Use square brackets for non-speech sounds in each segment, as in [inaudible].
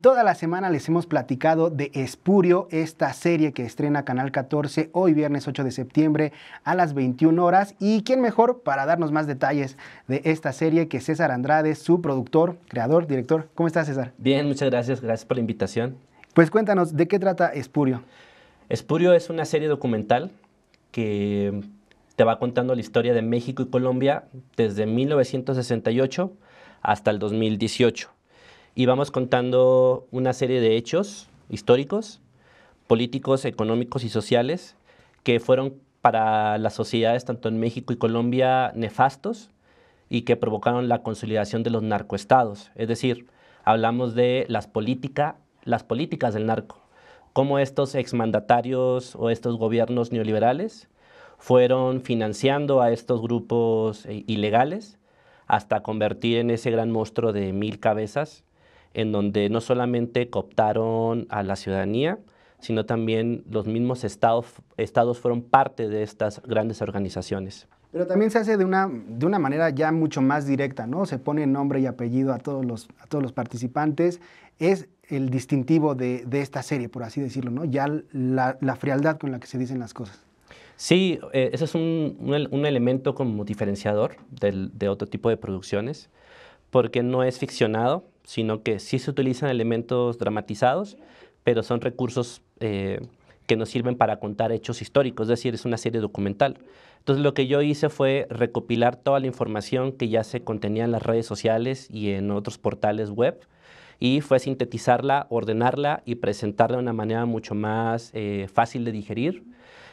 Toda la semana les hemos platicado de Espurio, esta serie que estrena Canal 14 hoy viernes 8 de septiembre a las 21 horas. ¿Y quién mejor para darnos más detalles de esta serie que César Andrade, su productor, creador, director? ¿Cómo estás César? Bien, muchas gracias, gracias por la invitación. Pues cuéntanos, ¿de qué trata Espurio? Espurio es una serie documental que te va contando la historia de México y Colombia desde 1968 hasta el 2018 y vamos contando una serie de hechos históricos, políticos, económicos y sociales que fueron para las sociedades tanto en México y Colombia nefastos y que provocaron la consolidación de los narcoestados. Es decir, hablamos de las, política, las políticas del narco, cómo estos exmandatarios o estos gobiernos neoliberales fueron financiando a estos grupos eh, ilegales hasta convertir en ese gran monstruo de mil cabezas en donde no solamente cooptaron a la ciudadanía, sino también los mismos estados, fueron parte de estas grandes organizaciones. Pero también se hace de una, de una manera ya mucho más directa, ¿no? Se pone nombre y apellido a todos los, a todos los participantes. Es el distintivo de, de esta serie, por así decirlo, ¿no? Ya la, frialdad con la que se dicen las cosas. Sí, eh, ese es un, un, elemento como diferenciador de otro tipo de producciones porque no es ficcionado, sino que sí se utilizan elementos dramatizados, pero son recursos eh, que nos sirven para contar hechos históricos, es decir, es una serie documental. Entonces lo que yo hice fue recopilar toda la información que ya se contenía en las redes sociales y en otros portales web y fue sintetizarla, ordenarla y presentarla de una manera mucho más eh, fácil de digerir,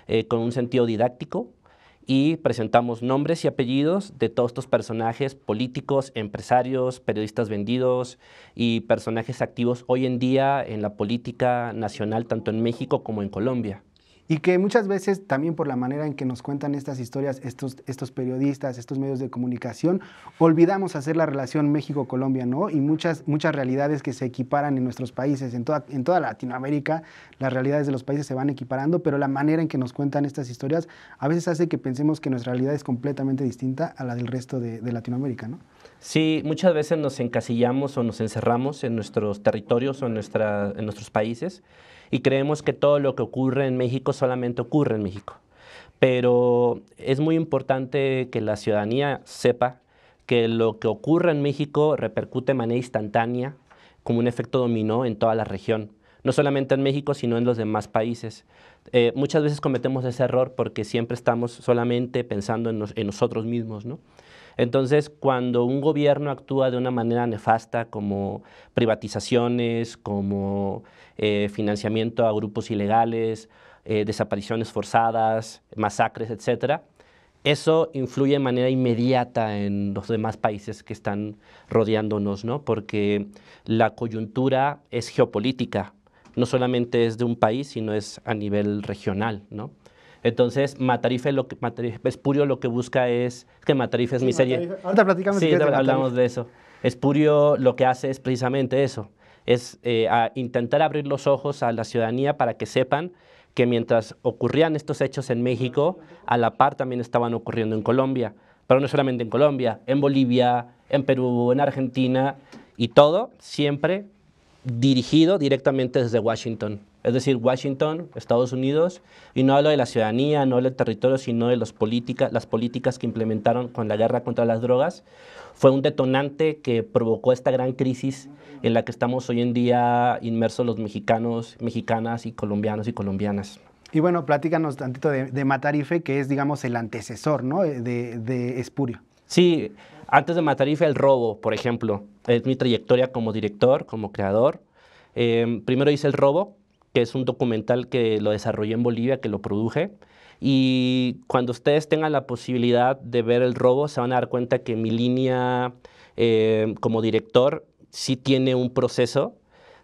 eh, con un sentido didáctico y presentamos nombres y apellidos de todos estos personajes políticos, empresarios, periodistas vendidos y personajes activos hoy en día en la política nacional tanto en México como en Colombia y que muchas veces también por la manera en que nos cuentan estas historias estos, estos periodistas, estos medios de comunicación, olvidamos hacer la relación México-Colombia, ¿no? Y muchas, muchas realidades que se equiparan en nuestros países, en toda, en toda Latinoamérica, las realidades de los países se van equiparando, pero la manera en que nos cuentan estas historias a veces hace que pensemos que nuestra realidad es completamente distinta a la del resto de, Latinoamérica, ¿no? Sí, muchas veces nos encasillamos o nos encerramos en nuestros territorios o nuestra, en nuestros países y creemos que todo lo que ocurre en México solamente ocurre en México. Pero es muy importante que la ciudadanía sepa que lo que ocurre en México repercute de manera instantánea como un efecto dominó en toda la región, no solamente en México, sino en los demás países. Eh, muchas veces cometemos ese error porque siempre estamos solamente pensando en nosotros mismos, ¿no? Entonces, cuando un gobierno actúa de una manera nefasta, como privatizaciones, como eh, financiamiento a grupos ilegales, eh, desapariciones forzadas, masacres, etc., eso influye de manera inmediata en los demás países que están rodeándonos, ¿no? Porque la coyuntura es geopolítica, no solamente es de un país, sino es a nivel regional, ¿no? Entonces, Matarife, lo que, lo que busca es, que Matarife es mi serie. platicamos. Sí, hablamos de eso. Espurio lo que hace es precisamente eso, es eh, intentar abrir los ojos a la ciudadanía para que sepan que mientras ocurrían estos hechos en México, a la par también estaban ocurriendo en Colombia, pero no solamente en Colombia, en Bolivia, en Perú, en Argentina, y todo siempre dirigido directamente desde Washington es decir, Washington, Estados Unidos, y no hablo de la ciudadanía, no hablo del territorio, sino de las políticas que implementaron con la guerra contra las drogas, fue un detonante que provocó esta gran crisis en la que estamos hoy en día inmersos los mexicanos, mexicanas y colombianos y colombianas. Y bueno, platícanos tantito de, de Matarife, que es, digamos, el antecesor ¿no? Eh, de, Espurio. Sí, antes de Matarife, el robo, por ejemplo, es mi trayectoria como director, como creador. Eh, primero hice el robo, que es un documental que lo desarrollé en Bolivia, que lo produje. Y cuando ustedes tengan la posibilidad de ver el robo, se van a dar cuenta que mi línea eh, como director sí tiene un proceso.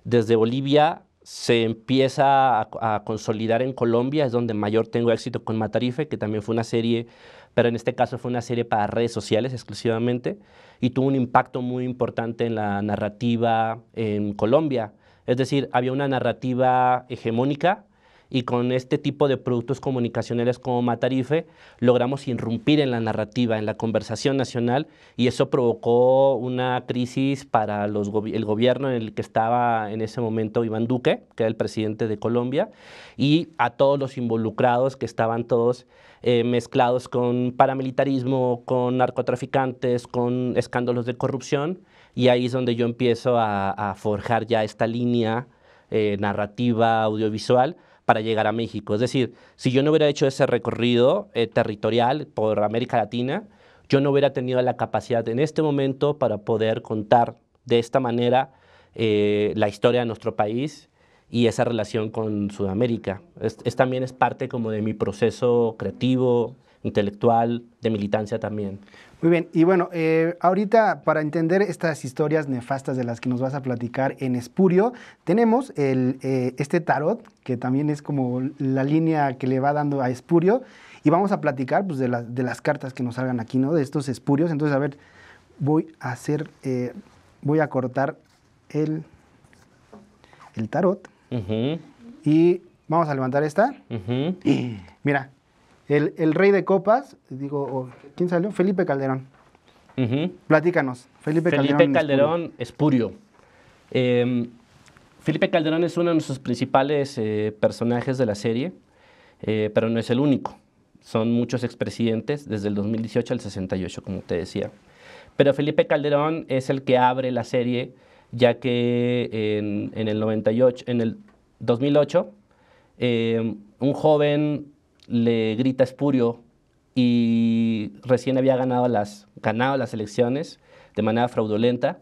Desde Bolivia se empieza a, a, consolidar en Colombia, es donde mayor tengo éxito con Matarife, que también fue una serie, pero en este caso fue una serie para redes sociales exclusivamente, y tuvo un impacto muy importante en la narrativa en Colombia. Es decir, había una narrativa hegemónica y con este tipo de productos comunicacionales como Matarife logramos irrumpir en la narrativa, en la conversación nacional y eso provocó una crisis para el gobierno en el que estaba en ese momento Iván Duque, que era el presidente de Colombia, y a todos los involucrados que estaban todos eh, mezclados con paramilitarismo, con narcotraficantes, con escándalos de corrupción y ahí es donde yo empiezo a, forjar ya esta línea eh, narrativa audiovisual para llegar a México. Es decir, si yo no hubiera hecho ese recorrido eh, territorial por América Latina, yo no hubiera tenido la capacidad en este momento para poder contar de esta manera eh, la historia de nuestro país y esa relación con Sudamérica. también es parte como de mi proceso creativo, intelectual, de militancia también. Muy bien, y bueno, eh, ahorita para entender estas historias nefastas de las que nos vas a platicar en Espurio, tenemos el, eh, este tarot, que también es como la línea que le va dando a Espurio, y vamos a platicar pues, de, de las cartas que nos salgan aquí, ¿no? De estos espurios. Entonces, a ver, voy a hacer, eh, voy a cortar el, el tarot y vamos a levantar esta. Mira, el, rey de copas, digo, ¿quién salió? Felipe Calderón. Platícanos, Felipe, Felipe Calderón. Espurio. Em, Felipe Calderón es uno de nuestros principales eh, personajes de la serie, eh, pero no es el único. Son muchos expresidentes, desde el 2018 al 68, como te decía. Pero Felipe Calderón es el que abre la serie, ya que en, el, 98, en el 2008, em, un joven le grita espurio y recién había ganado las, ganado las elecciones de manera fraudulenta.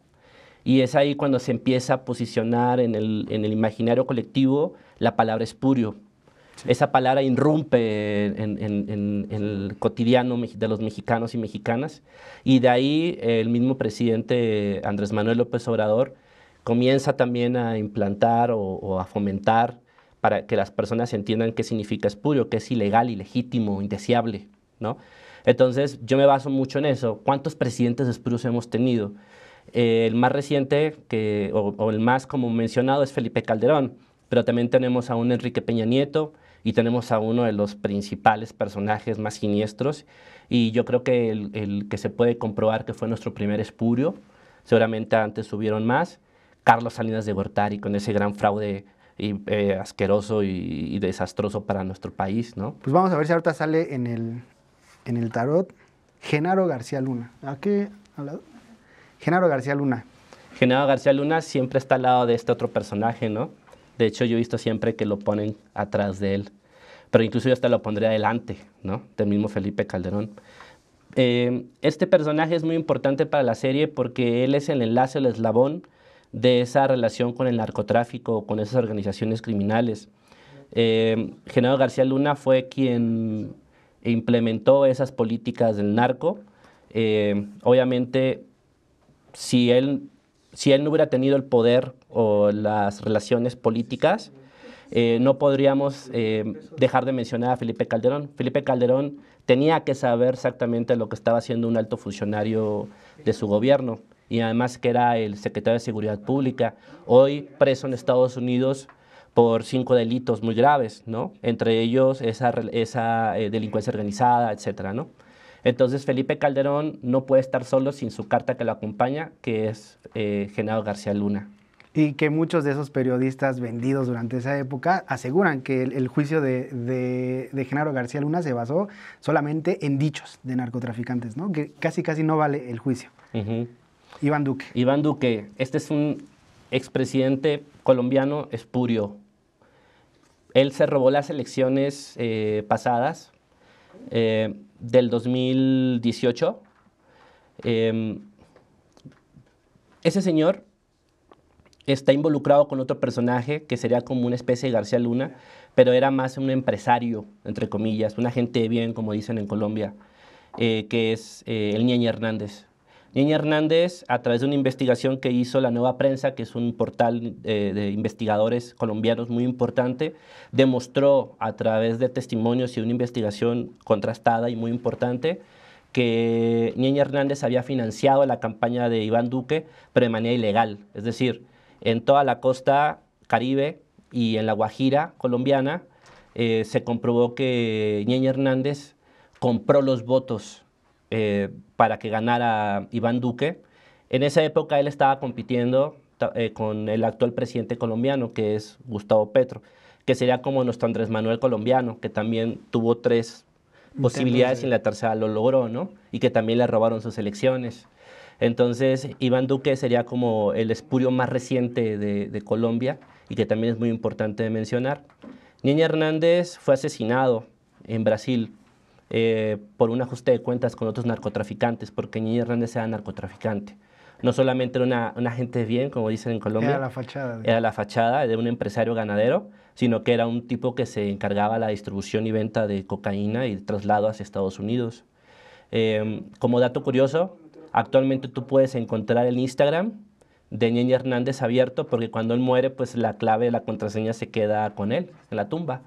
Y es ahí cuando se empieza a posicionar en el, imaginario colectivo la palabra espurio. Esa palabra irrumpe en, el cotidiano de los mexicanos y mexicanas. Y de ahí el mismo presidente Andrés Manuel López Obrador comienza también a implantar o a fomentar para que las personas entiendan qué significa espurio, qué es ilegal, ilegítimo, indeseable, ¿no? Entonces, yo me baso mucho en eso. ¿Cuántos presidentes espurios hemos tenido? Eh, el más reciente, que, o, el más como mencionado, es Felipe Calderón, pero también tenemos a un Enrique Peña Nieto y tenemos a uno de los principales personajes más siniestros. Y yo creo que el, que se puede comprobar que fue nuestro primer espurio, seguramente antes subieron más, Carlos Salinas de Gortari con ese gran fraude y, eh, asqueroso y, desastroso para nuestro país, ¿no? Pues vamos a ver si ahorita sale en el, en el tarot Genaro García Luna. ¿A qué hablado? Genaro García Luna. Genaro García Luna siempre está al lado de este otro personaje, ¿no? De hecho, yo he visto siempre que lo ponen atrás de él. Pero incluso yo hasta lo pondría adelante, ¿no? Del mismo Felipe Calderón. Eh, este personaje es muy importante para la serie porque él es el enlace, el eslabón de esa relación con el narcotráfico, con esas organizaciones criminales. Eh, Genaro García Luna fue quien implementó esas políticas del narco. Eh, obviamente, si él, no hubiera tenido el poder o las relaciones políticas, eh, no podríamos eh, dejar de mencionar a Felipe Calderón. Felipe Calderón tenía que saber exactamente lo que estaba haciendo un alto funcionario de su gobierno y además que era el secretario de Seguridad Pública, hoy preso en Estados Unidos por cinco delitos muy graves, ¿no? Entre ellos esa, esa eh, delincuencia organizada, etcétera, ¿no? Entonces Felipe Calderón no puede estar solo sin su carta que lo acompaña, que es eh, Genaro García Luna. Y que muchos de esos periodistas vendidos durante esa época aseguran que el, juicio de, Genaro García Luna se basó solamente en dichos de narcotraficantes, ¿no? Que casi casi no vale el juicio. Iván Duque. Iván Duque, este es un expresidente colombiano espurio. Él se robó las elecciones eh, pasadas eh, del 2018. Em, ese señor está involucrado con otro personaje que sería como una especie de García Luna, pero era más un empresario, entre comillas, un agente de bien, como dicen en Colombia, eh, que es el Ñeñe Hernández. Niña Hernández, a través de una investigación que hizo la Nueva Prensa, que es un portal eh, de investigadores colombianos muy importante, demostró a través de testimonios y una investigación contrastada y muy importante que Niña Hernández había financiado la campaña de Iván Duque, pero de manera ilegal. Es decir, en toda la costa caribe y en la Guajira colombiana eh, se comprobó que Niña Hernández compró los votos eh, para que ganara Iván Duque. En esa época él estaba compitiendo eh, con el actual presidente colombiano, que es Gustavo Petro, que sería como nuestro Andrés Manuel colombiano, que también tuvo tres posibilidades y en la eh. tercera lo logró, ¿no? Y que también le robaron sus elecciones. Entonces, Iván Duque sería como el espurio más reciente de, Colombia y que también es muy importante mencionar. Niña Hernández fue asesinado en Brasil eh, por un ajuste de cuentas con otros narcotraficantes, porque Niño Hernández era narcotraficante. No solamente era una, un bien, como dicen en Colombia. Era la fachada. De... Era la fachada un empresario ganadero, sino que era un tipo que se encargaba de la distribución y venta de cocaína y traslado hacia Estados Unidos. Em, como dato curioso, actualmente tú puedes encontrar el Instagram de Niño Hernández abierto, porque cuando él muere, pues la clave, la contraseña se queda con él, en la tumba.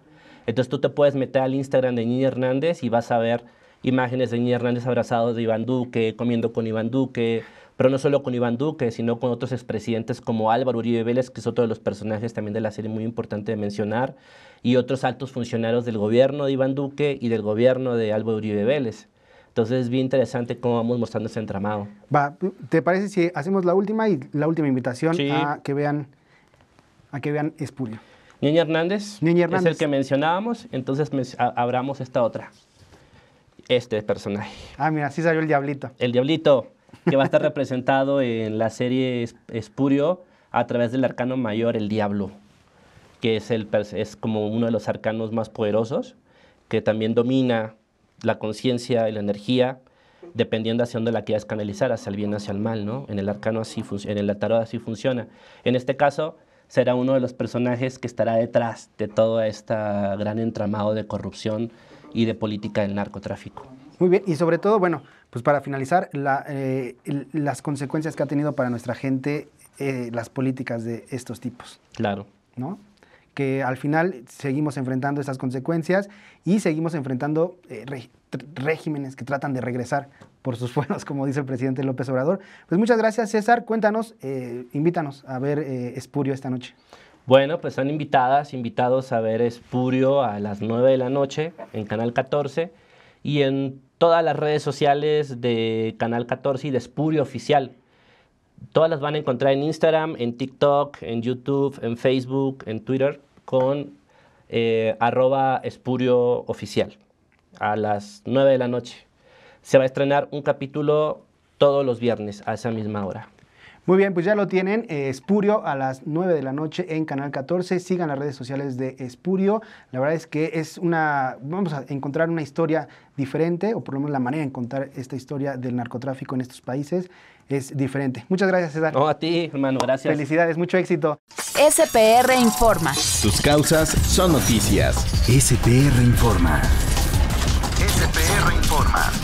Entonces tú te puedes meter al Instagram de Niña Hernández y vas a ver imágenes de Niña Hernández abrazados de Iván Duque, comiendo con Iván Duque, pero no solo con Iván Duque, sino con otros expresidentes como Álvaro Uribe Vélez, que es otro de los personajes también de la serie muy importante de mencionar, y otros altos funcionarios del gobierno de Iván Duque y del gobierno de Álvaro Uribe Vélez. Entonces es bien interesante cómo vamos mostrando ese entramado. Va, ¿te parece si hacemos la última y la última invitación a que vean a que vean Espurio? Niña Hernández, es el que mencionábamos, entonces abramos esta otra. Este personaje. Ah, mira, así salió el diablito. El diablito, que va a estar [laughs] representado en la serie Espurio a través del arcano mayor, el diablo, que es, el, es como uno de los arcanos más poderosos, que también domina la conciencia y la energía, dependiendo hacia dónde la quieras canalizar, hacia el bien, hacia el mal, ¿no? En el arcano así en el tarot así funciona. En este caso, será uno de los personajes que estará detrás de todo este gran entramado de corrupción y de política del narcotráfico. Muy bien, y sobre todo, bueno, pues para finalizar, eh, las consecuencias que ha tenido para nuestra gente eh, las políticas de estos tipos. Claro. ¿No? que al final seguimos enfrentando esas consecuencias y seguimos enfrentando eh, regímenes que tratan de regresar por sus [laughs] fueros, como dice el presidente López Obrador. Pues muchas gracias, César. Cuéntanos, eh, invítanos a ver eh, Espurio esta noche. Bueno, pues son invitadas, invitados a ver Espurio a las 9 de la noche en Canal 14 y en todas las redes sociales de Canal 14 y de Espurio Oficial. Todas las van a encontrar en Instagram, en TikTok, en YouTube, en Facebook, en Twitter, con @espuriooficial eh, arroba espurio oficial a las 9 de la noche. Se va a estrenar un capítulo todos los viernes a esa misma hora. Muy bien, pues ya lo tienen, eh, Espurio a las 9 de la noche en Canal 14. Sigan las redes sociales de Espurio. La verdad es que es una, vamos a encontrar una historia diferente, o por lo menos la manera de encontrar esta historia del narcotráfico en estos países es diferente. Muchas gracias, César. Oh, a ti, hermano, gracias. Felicidades, mucho éxito. SPR Informa. Tus causas son noticias. SPR Informa. SPR Informa.